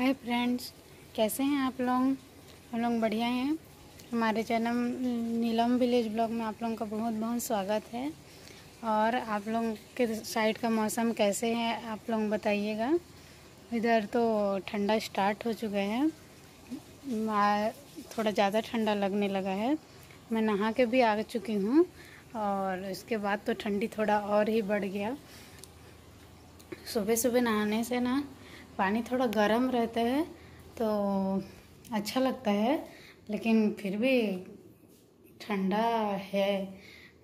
hi friends कैसे हैं आप लोग हम लोग बढ़िया हैं हमारे चैनल नीलम विलेज ब्लॉग में आप लोगों का बहुत बहुत स्वागत है और आप लोगों के साइड का मौसम कैसे है आप लोग बताइएगा इधर तो ठंडा स्टार्ट हो चुका है थोड़ा ज़्यादा ठंडा लगने लगा है मैं नहा के भी आ चुकी हूँ और इसके बाद तो ठंडी थोड़ा और ही बढ़ गया सुबह सुबह नहाने से ना पानी थोड़ा गर्म रहता है तो अच्छा लगता है लेकिन फिर भी ठंडा है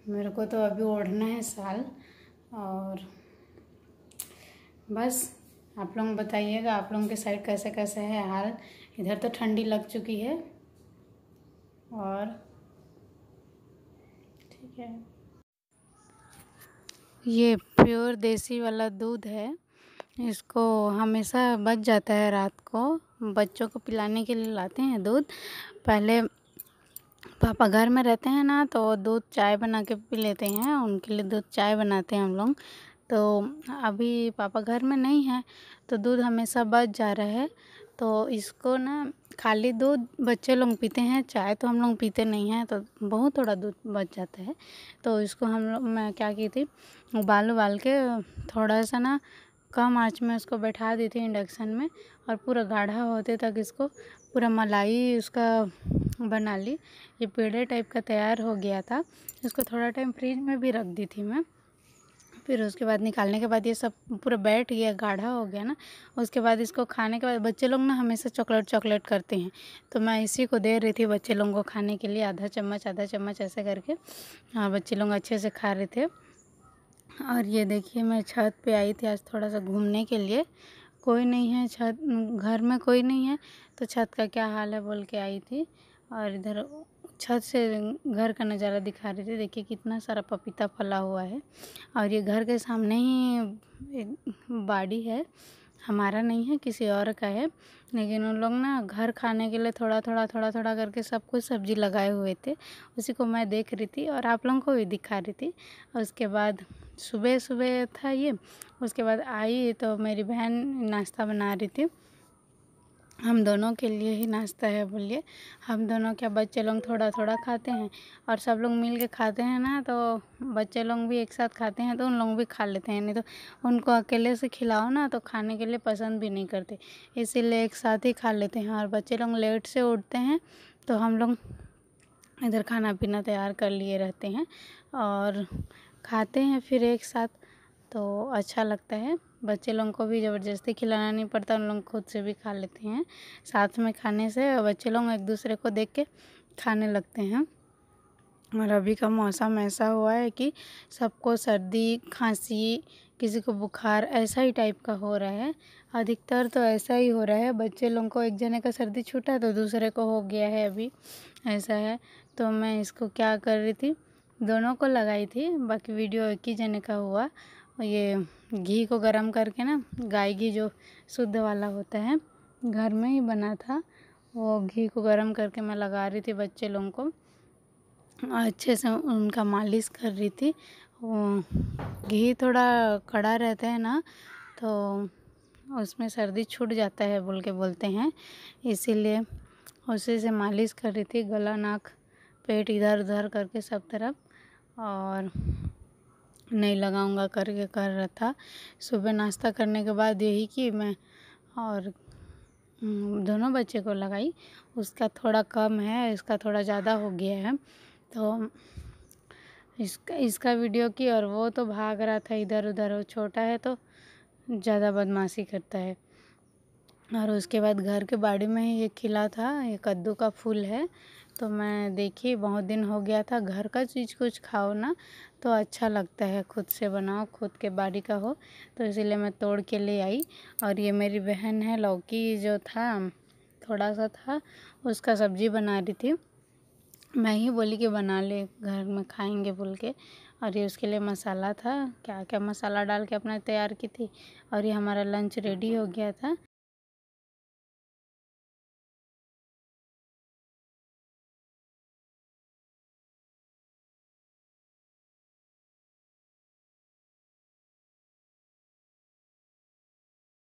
मेरे को तो अभी ओढ़ना है साल और बस आप लोग बताइएगा आप लोगों के साइड कैसे कैसे है हाल इधर तो ठंडी लग चुकी है और ठीक है ये प्योर देसी वाला दूध है इसको हमेशा बच जाता है रात को बच्चों को पिलाने के लिए लाते हैं दूध पहले पापा घर में रहते हैं ना तो दूध चाय बना के पी लेते हैं उनके लिए दूध चाय बनाते हैं हम लोग तो अभी पापा घर में नहीं है तो दूध हमेशा बच जा रहा है तो इसको ना खाली दूध बच्चे लोग पीते हैं चाय तो हम लोग पीते नहीं हैं तो बहुत थोड़ा दूध बच जाता है तो इसको हम लोग मैं क्या की थी उबाल उबाल के थोड़ा सा ना कम आँच में उसको बैठा दी थी इंडक्शन में और पूरा गाढ़ा होते तक इसको पूरा मलाई उसका बना ली ये पेड़े टाइप का तैयार हो गया था इसको थोड़ा टाइम फ्रिज में भी रख दी थी मैं फिर उसके बाद निकालने के बाद ये सब पूरा बैठ गया गाढ़ा हो गया ना उसके बाद इसको खाने के बाद बच्चे लोग ना हमेशा चॉकलेट चॉकलेट करते हैं तो मैं इसी को दे रही थी बच्चे लोगों को खाने के लिए आधा चम्मच आधा चम्मच ऐसे करके हाँ बच्चे लोग अच्छे से खा रहे थे और ये देखिए मैं छत पे आई थी आज थोड़ा सा घूमने के लिए कोई नहीं है छत घर में कोई नहीं है तो छत का क्या हाल है बोल के आई थी और इधर छत से घर का नज़ारा दिखा रही थी देखिए कितना सारा पपीता फला हुआ है और ये घर के सामने ही एक बाड़ी है हमारा नहीं है किसी और का है लेकिन उन लोग ना घर खाने के लिए थोड़ा थोड़ा थोड़ा थोड़ा करके सब कुछ सब्जी लगाए हुए थे उसी को मैं देख रही थी और आप लोगों को भी दिखा रही थी और उसके बाद सुबह सुबह था ये उसके बाद आई तो मेरी बहन नाश्ता बना रही थी हम दोनों के लिए ही नाश्ता है बोलिए हम दोनों क्या बच्चे लोग थोड़ा थोड़ा खाते हैं और सब लोग मिल के खाते हैं ना तो बच्चे लोग भी एक साथ खाते हैं तो उन लोग भी खा लेते हैं नहीं तो उनको अकेले से खिलाओ ना तो खाने के लिए पसंद भी नहीं करते इसीलिए एक साथ ही खा लेते हैं और बच्चे लोग लेट से उठते हैं तो हम लोग इधर खाना पीना तैयार कर लिए रहते हैं और खाते हैं फिर एक साथ तो अच्छा लगता है बच्चे लोगों को भी ज़बरदस्ती खिलाना नहीं पड़ता उन लोग खुद से भी खा लेते हैं साथ में खाने से बच्चे लोग एक दूसरे को देख के खाने लगते हैं और अभी का मौसम ऐसा हुआ है कि सबको सर्दी खांसी किसी को बुखार ऐसा ही टाइप का हो रहा है अधिकतर तो ऐसा ही हो रहा है बच्चे लोगों को एक जने का सर्दी छूटा तो दूसरे को हो गया है अभी ऐसा है तो मैं इसको क्या कर रही थी दोनों को लगाई थी बाकी वीडियो एक ही जने का हुआ ये घी को गरम करके ना गाय घी जो शुद्ध वाला होता है घर में ही बना था वो घी को गरम करके मैं लगा रही थी बच्चे लोगों को अच्छे से उनका मालिश कर रही थी वो घी थोड़ा कड़ा रहता है ना तो उसमें सर्दी छूट जाता है बोल के बोलते हैं इसीलिए उसी से मालिश कर रही थी गला नाक पेट इधर उधर करके सब तरफ और नहीं लगाऊँगा करके कर रहा था सुबह नाश्ता करने के बाद यही कि मैं और हम्म, दोनों बच्चे को लगाई उसका थोड़ा कम है इसका थोड़ा ज़्यादा हो गया है तो इसका इसका वीडियो की और वो तो भाग रहा था इधर उधर वो छोटा है तो ज़्यादा बदमाशी करता है और उसके बाद घर के बाड़ी में ही ये खिला था ये कद्दू का फूल है तो मैं देखी बहुत दिन हो गया था घर का चीज़ कुछ खाओ ना तो अच्छा लगता है खुद से बनाओ खुद के बाड़ी का हो तो इसीलिए मैं तोड़ के ले आई और ये मेरी बहन है लौकी जो था थोड़ा सा था उसका सब्जी बना रही थी मैं ही बोली कि बना ले घर में खाएंगे बोल के और ये उसके लिए मसाला था क्या क्या मसाला डाल के अपने तैयार की थी और ये हमारा लंच रेडी हो गया था